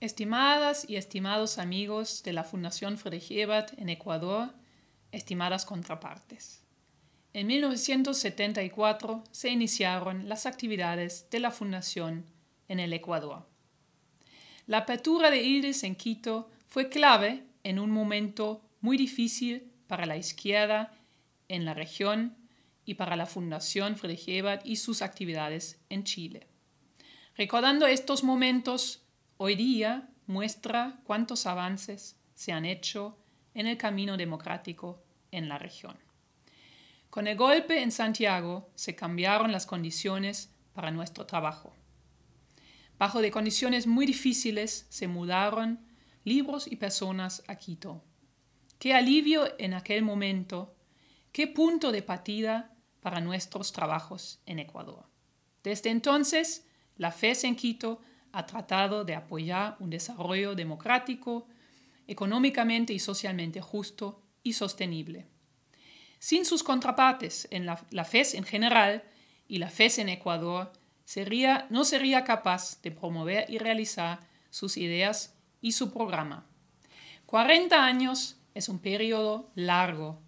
Estimadas y estimados amigos de la Fundación Friedrich Ebert en Ecuador, estimadas contrapartes. En 1974 se iniciaron las actividades de la Fundación en el Ecuador. La apertura de IRIS en Quito fue clave en un momento muy difícil para la izquierda en la región y para la Fundación Friedrich Ebert y sus actividades en Chile. Recordando estos momentos, hoy día muestra cuántos avances se han hecho en el camino democrático en la región. Con el golpe en Santiago se cambiaron las condiciones para nuestro trabajo. Bajo de condiciones muy difíciles se mudaron libros y personas a Quito. Qué alivio en aquel momento, qué punto de partida para nuestros trabajos en Ecuador. Desde entonces, la fe en Quito ha tratado de apoyar un desarrollo democrático, económicamente y socialmente justo y sostenible. Sin sus contrapartes en la, la FES en general y la FES en Ecuador, no sería capaz de promover y realizar sus ideas y su programa. 40 años es un periodo largo,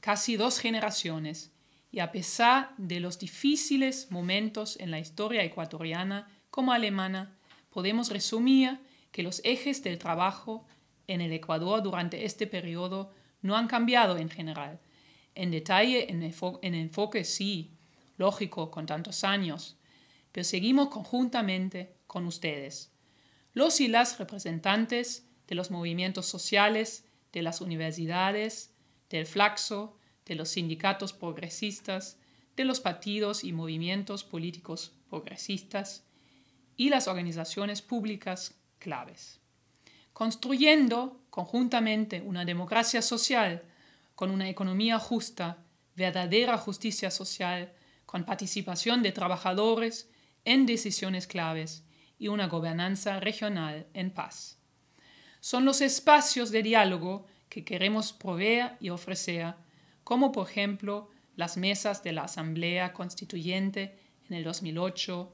casi dos generaciones, y a pesar de los difíciles momentos en la historia ecuatoriana como alemana, podemos resumir que los ejes del trabajo en el Ecuador durante este periodo no han cambiado en general. En detalle, en, en enfoque sí, lógico, con tantos años, pero seguimos conjuntamente con ustedes, los y las representantes de los movimientos sociales, de las universidades, del Flaxo, de los sindicatos progresistas, de los partidos y movimientos políticos progresistas, y las organizaciones públicas claves, construyendo conjuntamente una democracia social con una economía justa, verdadera justicia social, con participación de trabajadores en decisiones claves y una gobernanza regional en paz. Son los espacios de diálogo que queremos proveer y ofrecer, como por ejemplo las mesas de la Asamblea Constituyente en el 2008,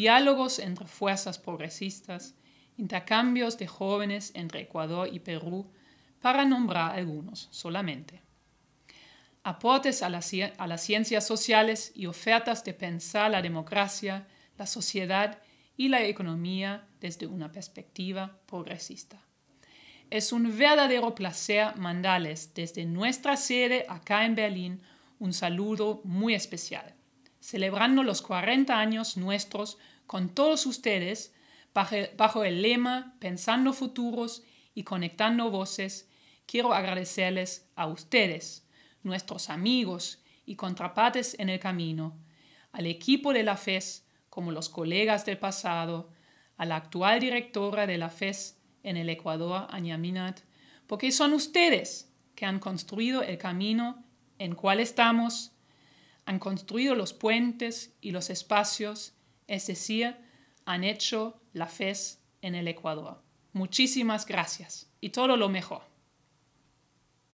diálogos entre fuerzas progresistas, intercambios de jóvenes entre Ecuador y Perú, para nombrar algunos solamente. Aportes a, a las ciencias sociales y ofertas de pensar la democracia, la sociedad y la economía desde una perspectiva progresista. Es un verdadero placer mandarles desde nuestra sede acá en Berlín un saludo muy especial celebrando los 40 años nuestros con todos ustedes bajo el lema Pensando Futuros y Conectando Voces, quiero agradecerles a ustedes, nuestros amigos y contrapartes en el camino, al equipo de la FES como los colegas del pasado, a la actual directora de la FES en el Ecuador, Añaminat, porque son ustedes que han construido el camino en cual estamos han construido los puentes y los espacios, es decir, han hecho la fe en el Ecuador. Muchísimas gracias y todo lo mejor.